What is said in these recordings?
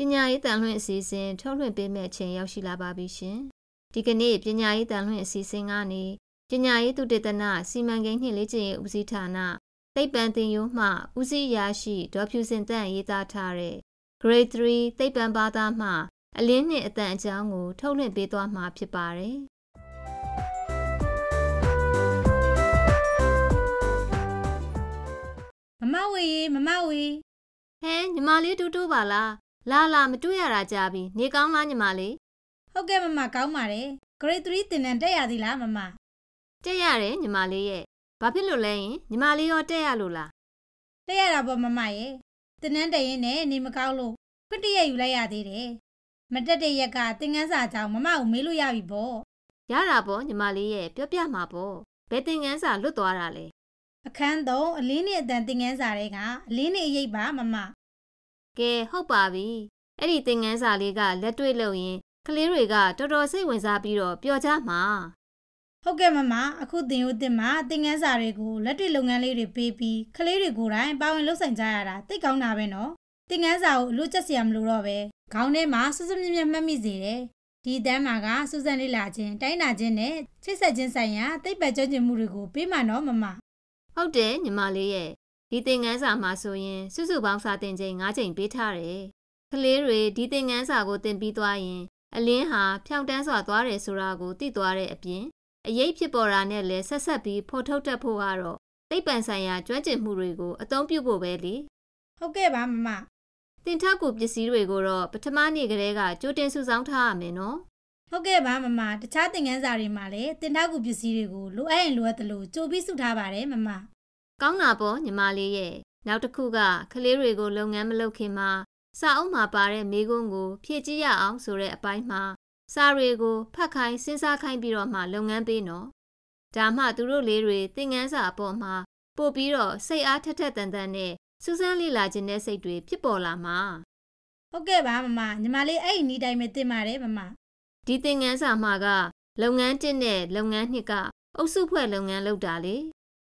ပညာရေးတန်လွင့်အစီအစဉ်ထုတ်လွှင့်ပေးမယ့်အချိန်ရောက်ရှိလာပါပြီရှင်။ဒီကနေ့ပညာရေးတန်လွင့်အစီအစဉ်ကနေပညာရေးသူတေသနစီမံကိန်းနှင့်လေ့ကျင့်ရေးဦးစီးဌာနသိပ္ပံသင်ယူမှဦးစီးရရှိဒေါ်ဖြူစင်တန့်ရေးသားထားတဲ့ Grade 3သိပ္ပံဘာသာမှ အလင်းနှင့်အတန်အကြောင်းကိုထုတ်လွှင့်ပေးသွားမှာဖြစ်ပါတယ်။မမဝေမမဝေဟဲညီမလေးတူတူပါလားလာလာမတွေ့ရတာကြာပြီနေကောင်းလားညီမလေးဟုတ်ကဲ့မမကောင်းပါတယ် grade 3သင်တန်းတက်ရသေးလားမမတက်ရတယ်ညီမလေးရဲ့ဘာဖြစ်လို့လဲရင်ညီမလေးရောတက်ရလို့လားတက်ရတာပေါ့မမရဲ့သင်တန်းတက်ရင်လည်းနေမကောင်းလို့ခွတရက်ယူလိုက်ရသေးတယ်မတက်တဲ့ရက်ကသင်ခန်းစာကြောင့်မမကိုမေးလို့ရပြီပေါ့ရတာပေါ့ညီမလေးရဲ့ပြောပြမှာပေါ့ဘယ်သင်ခန်းစာလွတ်သွားတာလဲအခန်း3အလင်းနဲ့အတန်သင်ခန်းစာတွေကအလင်းနဲ့အရေးပါမမကဲဟုတ်ပါပြီအဲ့ဒီသင်ငန်းစာလေးကလက်တွေ့လုပ်ရင်ကလေးတွေကတော်တော်စိတ်ဝင်စားပြီးတော့ပျော်ကြမှာဟုတ်ကဲ့မမအခုသင်တို့တင်မှာသင်ငန်းစာတွေကိုလက်တွေ့လုပ်ငန်းလေးတွေပေးပြီးကလေးတွေကိုယ်တိုင်ပါဝင်လုပ်ဆောင်ကြရတာသိကောင်းတာပဲနော်သင်ငန်းစာကိုအလို့ကျက်စရာမလိုတော့ပဲခေါင်းထဲမှာစွစွမြမြမှတ်မိစေတယ်ဒီတန်းမှာကစူဇန်လေးလာခြင်းတိုင်းနာခြင်းနဲ့ချိတ်ဆက်ခြင်းဆိုင်ရာသိပ္ပံကျွမ်းကျင်မှုတွေကိုပေးမှာနော်မမဟုတ်တယ်ညီမလေးရဲ့ဒီသင်ခန်းစာမှာဆိုရင် စုစုပေါင်းစာသင်ချိန်၅ချိန်ပေးထားတယ်။ကလေးတွေဒီသင်ခန်းစာကိုသင်ပြီးသွားရင်အလင်းဟာဖြောင့်တန်းစွာသွားတယ်ဆိုတာကိုသိသွားတဲ့အပြင်အရေးဖြစ်ပေါ်တာနဲ့လည်းဆက်ဆက်ပြီးဖော်ထုတ်တတ်ဖို့ကတော့သိပ္ပံဆိုင်ရာကျွမ်းကျင်မှုတွေကိုအသုံးပြုဖို့ပဲလေ။ဟုတ်ကဲ့ပါမမ။သင်ထောက်ကူပစ္စည်းတွေကိုတော့ပထမနေ့ကတည်းကကြိုတင်စုဆောင်းထားရမယ်နော်။ဟုတ်ကဲ့ပါမမ။တခြားသင်ခန်းစာတွေမှာလည်းသင်ထောက်ကူပစ္စည်းတွေကိုလိုအပ်ရင်လိုအပ်သလိုကြိုပြီးစုထားပါတယ်မမ။ကောင်းတာပေါ့ညီမလေးရဲ့နောက်တစ်ခုကကလေးတွေကိုလုပ်ငန်းမလုပ်ခင်မှာစာအုပ်မှာပါတဲ့မိကုန်းကို ဖြည့်ကြည့်ရအောင်ဆိုတဲ့အပိုင်းမှာစာတွေကိုဖတ်ခိုင်းစဉ်းစားခိုင်းပြီးတော့မှလုပ်ငန်းပေးနော်ဒါမှသူတို့လေးတွေသင်ငန်းစာအပေါ်မှာပို့ပြီးတော့စိတ်အားထက်ထက်တန်တန်နဲ့စူးစမ်းလေ့လာခြင်းတဲ့စိတ်တွေဖြစ်ပေါ်လာမှာဟုတ်ကဲ့ပါမမညီမလေးအဲ့ဒီနေ့တိုင်းပဲသင်ပါတယ်မမဒီသင်ငန်းစာမှာကလုပ်ငန်း1နဲ့လုပ်ငန်း2ကအုပ်စုဖွဲ့လုပ်ငန်းလုပ်တာလေ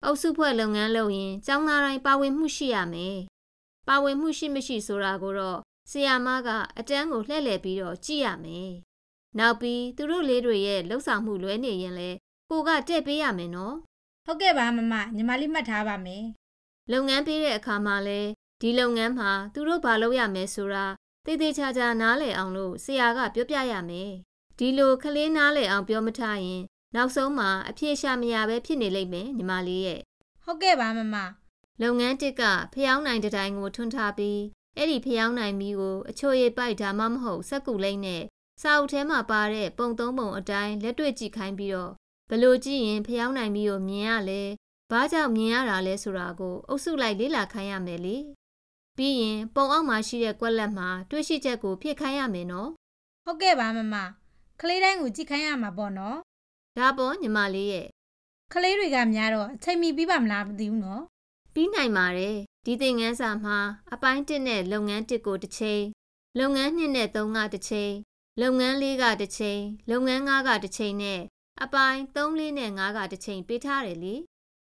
အုပ်စုဖွဲ့လုပ်ငန်းလုပ်ရင်ကျောင်းသားတိုင်းပါဝင်မှုရှိရမယ်။ပါဝင်မှုရှိမရှိ ဆိုတာကိုတော့ဆရာမကအတန်းကိုလှည့်လည်ပြီးတော့ကြည့်ရမယ်။နောက်ပြီးသူတို့လေးတွေရဲ့လှုပ်ဆောင်မှုလွဲနေရင်လဲကိုကတက်ပေးရမယ်နော်။ဟုတ်ကဲ့ပါမမညီမလေးမှတ်ထားပါမယ်။လုပ်ငန်းပေးတဲ့အခါမှာလဲဒီလုပ်ငန်းမှာသူတို့ဘာလုပ်ရမယ်ဆိုတာတေးသေးချာချာနားလည်အောင်လို့ဆရာကပြောပြရမယ်။ဒီလိုခလေးနားလည်အောင်ပြောမထားရင်နောက်ဆုံးမှာအဖြေရှာမရပဲဖြစ်နေလိမ့်မယ်ညီမလေးရဲ့ဟုတ်ကဲ့ပါမမလုပ်ငန်းတစ်ကဖျောင်းနိုင်တတိုင်းကိုထွန်းထားပြီးအဲ့ဒီဖျောင်းနိုင်မီကို အချိုရည်ပိုက်ဒါမှမဟုတ်စက်ကူလိမ့်နဲ့စာအုပ်ထဲမှာပါတဲ့ပုံသုံးပုံအတိုင်းလက်တွေ့ကြည့်ခိုင်းပြီးတော့ဘလို့ကြည့်ရင်ဖျောင်းနိုင်မီကိုမြင်ရလဲဘာကြောင့်မြင်ရတာလဲဆိုတာကိုအုပ်စုလိုက်လေ့လာခိုင်းရမယ်လေပြီးရင်ပုံအောက်မှာရှိတဲ့ကွက်လက်မှာတွေ့ရှိချက်ကိုဖြည့်ခိုင်းရမယ်နော်ဟုတ်ကဲ့ပါမမကလေးတိုင်းကိုကြည့်ခိုင်းရမှာပေါ့နော်ဒါပေါ်ညီမလေးရဲ့ကလေးတွေကများတော့အချိန်မီပြီးပါမလားမသိဘူးနော်ပြီးနိုင်ပါတယ်ဒီသင်ခန်းစာမှာအပိုင်း1နဲ့လုပ်ငန်း1ကိုတစ်ချိန်လုပ်ငန်း2နဲ့3ကတစ်ချိန်လုပ်ငန်း4ကတစ်ချိန်လုပ်ငန်း5ကတစ်ချိန်နဲ့အပိုင်း3 4နဲ့5ကတစ်ချိန်ပေးထားတယ်လေ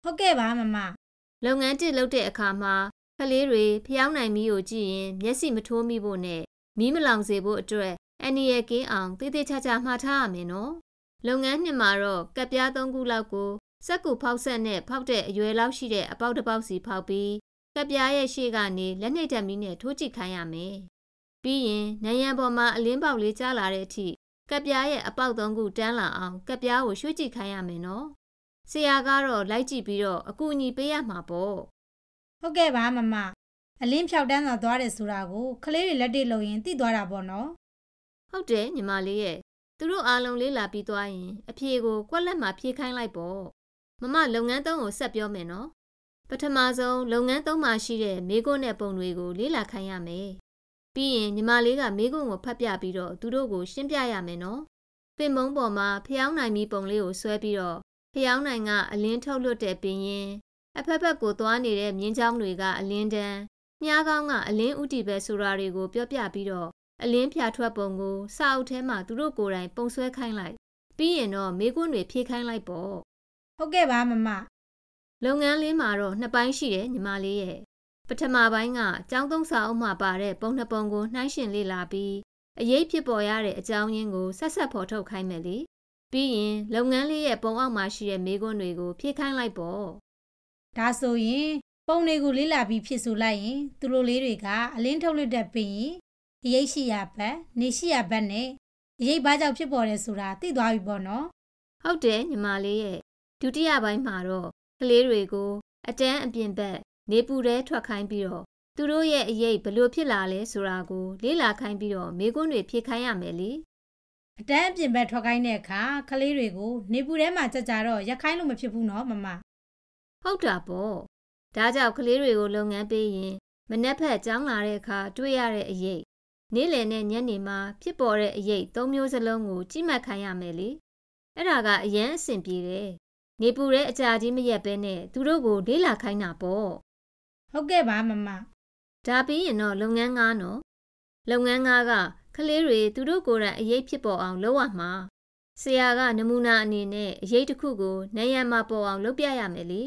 ဟုတ်ကဲ့ပါမမလုပ်ငန်း1လုပ်တဲ့အခါမှာကလေးတွေဖျောင်းနိုင်မီးကိုကြည့်ရင်မျက်စိမထိုးမိဖို့နဲ့မီးမလောင်စေဖို့အတွက်အန်နီရဲ့ကင်းအောင်သေသေးချာချာမှားထားရမယ်နော်လုပ်ငန်းနှစ်မှာတော့ကပ်ပြား၃ခုလောက်ကိုစက်ကူဖောက်ဆက်နဲ့ဖောက်တဲ့အရွယ်လောက်ရှိတဲ့အပေါက်တစ်ပေါက်စီဖောက်ပြီးကပ်ပြားရဲ့ရှေ့ကနေလက်နှိပ်ဓာတ်မီးနဲ့ထိုးကြည့်ခိုင်းရမယ်။ပြီးရင်နံရံပေါ်မှာအလင်းပေါက်လေးကျလာတဲ့အထိကပ်ပြားရဲ့အပေါက်၃ခုတန်းလာအောင် ကပ်ပြားကိုရွှေ့ကြည့်ခိုင်းရမယ်နော်။ဆရာကတော့လိုက်ကြည့်ပြီးတော့အကူအညီပေးရမှာပေါ့။ဟုတ်ကဲ့ပါမမ။အလင်းဖြောက်တန်းသာသွားတယ်ဆိုတာကိုကလေးတွေလက်တွေ့လုပ်ရင်သိသွားတာပေါ့နော်။ဟုတ်တယ်ညီမလေးရဲ့သူတို့အားလုံးလေးလာပြီးသွားရင်အဖြေကိုကွက်လက်မှာဖြေခိုင်းလိုက်ပေါ့မမလုပ်ငန်းသုံးကိုဆက်ပြောမယ်နော်ပထမဆုံးလုပ်ငန်းသုံးမှာရှိတဲ့မိကုတ်နဲ့ပုံတွေကိုလေးလာခိုင်းရမယ်ပြီးရင်ညီမလေးကမိကုတ်ကိုဖတ်ပြပြီးတော့သူတို့ကိုရှင်းပြရမယ်နော်ပင်မုံပေါ်မှာဖျောင်းနိုင်မီပုံလေးကိုဆွဲပြီးတော့ဖျောင်းနိုင်ကအလင်းထုတ်လွတ်တဲ့ပင်ရင်အဖက်ဖက်ကိုသွားနေတဲ့မြင်းချောင်းတွေက အလင်းတန်းမြားကောင်းကအလင်းဥတီပဲဆိုတာတွေကိုပြောပြပြီးတော့အလင်းပြထွက်ပုံကိုစာအုပ်ထဲမှာသူတို့ကိုယ်တိုင် ပုံဆွဲခိုင်းလိုက်ပြီးရင်တော့မိကွန်းတွေဖြေခိုင်းလိုက်ပေါ့ဟုတ်ကဲ့ပါမမလုပ်ငန်းလေးမှာတော့နှစ်ပိုင်းရှိတယ်ညီမလေးရဲ့ပထမပိုင်းကကျောင်းသုံးစာအုပ်မှာပါတဲ့ပုံနှစ်ပုံကိုနှိုင်းယှဉ်လေ့လာပြီးအရေးဖြစ်ပေါ်ရတဲ့အကြောင်းရင်းကိုဆက်ဆက်ဖော်ထုတ်ခိုင်းမယ်လေပြီးရင် လုပ်ငန်းလေးရဲ့ပုံအောက်မှာရှိတဲ့မိကွန်းတွေကိုဖြေခိုင်းလိုက်ပေါ့ဒါဆိုရင်ပုံတွေကိုလေ့လာပြီးဖြစ်ဆိုလိုက်ရင်သူတို့လေးတွေကအလင်းထုတ်လွှတ်တတ်ပြီးအရေးရှိရာဘက်နေရှိရာဘက်နဲ့အရေးဘာကြောင့်ဖြစ်ပေါ်တယ်ဆိုတာသိသွားပြီပေါ့နော်ဟုတ်တယ်ညီမလေးရဲ့ဒုတိယပိုင်းမှာတော့ကလေးတွေကိုအတန်းအပြင်ဘက်နေပူတဲထွက်ခိုင်းပြီးတော့သူတို့ရဲ့အရေးဘလို့ဖြစ်လာလဲဆိုတာကိုလေ့လာခိုင်းပြီးတော့မိကွန်းတွေဖြေခိုင်းရမယ်လေအတန်းအပြင်ဘက်ထွက်ခိုင်းတဲ့အခါကလေးတွေကို နေပူထဲမှာကြကြတော့ရက်ခိုင်းလို့မဖြစ်ဘူးနော်မမဟုတ်တာပေါ့ဒါကြောင့်ကလေးတွေကိုလုပ်ငန်းပေးရင် မနေ့ဖက်ကျောင်းလာတဲ့အခါတွေ့ရတဲ့အရေးနေ့လယ်နဲ့ညနေမှာဖြစ်ပေါ်တဲ့အရေးသုံးမျိုးစလုံးကို ကြည့်မှတ်ခံရမယ်လေအဲ့ဒါကအရင်အဆင်ပြေတယ်နေပူတဲ့အကြာကြီးမရက်ပဲနဲ့သူတို့ကိုလေးလာခိုင်းတာပေါ့ဟုတ်ကဲ့ပါမမဒါပြီးရင်တော့လုပ်ငန်းငါနော် လုပ်ငန်းငါကကလေးတွေသူတို့ကိုယ်တိုင်အရေးဖြစ်ပေါ်အောင်လုပ်ရမှာဆရာက နမူနာအနေနဲ့အရေးတစ်ခုကိုနံရံမှာပေါ်အောင်လုပ်ပြရမယ်လေ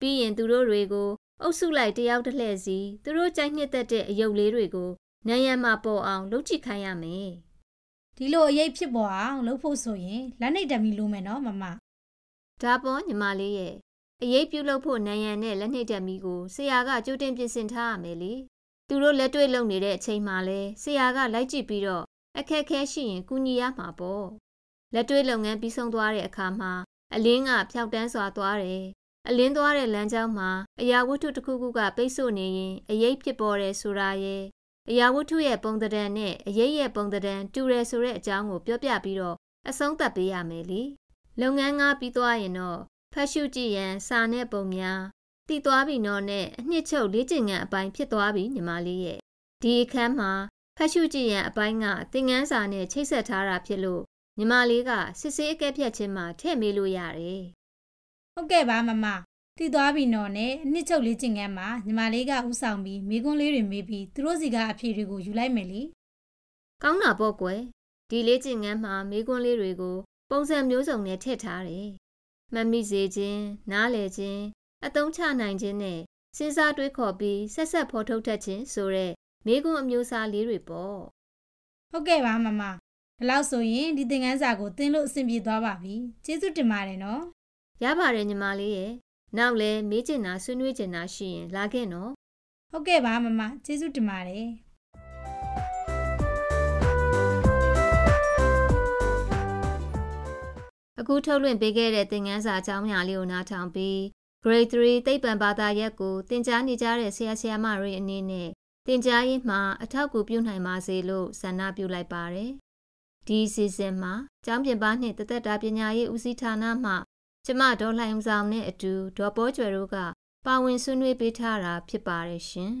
ပြီးရင်သူတို့တွေကို အုပ်စုလိုက်တယောက်တစ်လှည့်စီသူတို့ကြိုက်နှစ်သက်တဲ့အယုတ်လေးတွေကိုနံရံမှာပေါ်အောင်လှုပ်ကြည့်ခိုင်းရမယ်ဒီလိုအရေးဖြစ်ပေါ်အောင်လှုပ်ဖို့ဆိုရင်လက်နှိပ်ဓမီလိုမယ်နော်မမဒါပေါ်ညီမလေးရဲ့အရေးပြုလုပ်ဖို့နံရံနဲ့လက်နှိပ်ဓမီကိုဆရာကကြိုတင်ပြင်ဆင်ထားရမယ်လေသူတို့လက်တွေ့လုပ်နေတဲ့အချိန်မှာလဲဆရာကလိုက်ကြည့်ပြီးတော့အခက်ခဲရှိရင်ကူညီရမှာပေါ့လက်တွေ့လုပ်ငန်းပြီးဆုံးသွားတဲ့အခါမှာအလင်းကဖြောက်တန်းစွာသွားတယ်အလင်းသွားတဲ့လမ်းကြောင်းမှာအရာဝတ္ထုတစ်ခုခုကပိတ်ဆို့နေရင် အရေးဖြစ်ပေါ်တယ်ဆိုတာရဲ့အရာဝတ္ထုရဲ့ပုံသဏ္ဍာန်နဲ့အရေးရဲ့ပုံသဏ္ဍာန်တူတယ်ဆိုတဲ့အကြောင်းကို ပြောပြပြီးတော့အဆုံးသတ်ပေးရမယ်လေလုပ်ငန်းကားပြီးသွားရင်တော့ဖတ်ရှုကြည့်ရန်စာနဲ့ပုံများတည်သွားပြီနော်နဲ့အနှစ်ချုပ်လေ့ကျင့်ခန်းအပိုင်းဖြစ်သွားပြီညီမလေးရဲ့ဒီအခန်းမှာဖတ်ရှုကြည့်ရန်အပိုင်းကသင်ခန်းစာနဲ့ချိတ်ဆက်ထားတာဖြစ်လို့ညီမလေးကစစ်ဆေးအကဲဖြတ်ခြင်းမှာထည့်မေးလို့ရတယ်ဟုတ်ကဲ့ပါမမတည်သွားပြီနော်နဲ့အနှစ်ချုပ်လေးကျင်ကန်းမှာညီမလေးကဥဆောင်ပြီးမိကွန်းလေးတွေမေးပြီးသူတို့စီကအဖြေတွေကိုယူလိုက်မယ်လေကောင်းတာပေါ့ကွယ်ဒီလေးကျင်ကန်းမှာမိကွန်းလေးတွေကိုပုံစံမျိုးစုံနဲ့ထည့်ထားတယ်မမိစေခြင်းနားလည်ခြင်းအသုံးချနိုင်ခြင်းနဲ့စဉ်းစားတွေးခေါ်ပြီးဆက်ဆက်ဖော်ထုတ်တတ်ခြင်းဆိုတဲ့မိကွန်းအမျိုးအစားလေးတွေပေါ့ဟုတ်ကဲ့ပါမမဒီလောက်ဆိုရင်ဒီသင်ခန်းစာကိုသင်လို့အဆင်ပြေသွားပါပြီကျေးဇူးတင်ပါတယ်နော်ရပါတယ်ညီမလေးရဲ့နောက်လဲမေးချင်တာဆွေးနွေးချင်တာရှိရင် လာခဲ့နော်ဟုတ်ကဲ့ပါမမကျေးဇူးတင်ပါတယ်အခုထုတ်လွှင့်ပေးခဲ့တဲ့သင်ခန်းစာအကြောင်းအရာလေးကိုနားထောင်ပြီး Grade 3သိပ္ပံဘာသာရပ်ကို သင်ကြားနေကြတဲ့ဆရာဆရာမတွေအနေနဲ့သင်ကြားရေးမှာအထောက်အကူပြုနိုင်ပါစေလို့ဆန္ဒပြုလိုက်ပါတယ်။ဒီ season မှာကျောင်းပြင်ပနှင့်တသက်တာပညာရေးဦးစီးဌာနမှကျမဒေါ်လှိုင်ဆောင်နဲ့အတူဒေါ်ပေါ်ကျွယ်တို့ကပါဝင်ဆွေးနွေးပေးထားတာဖြစ်ပါတယ်ရှင်။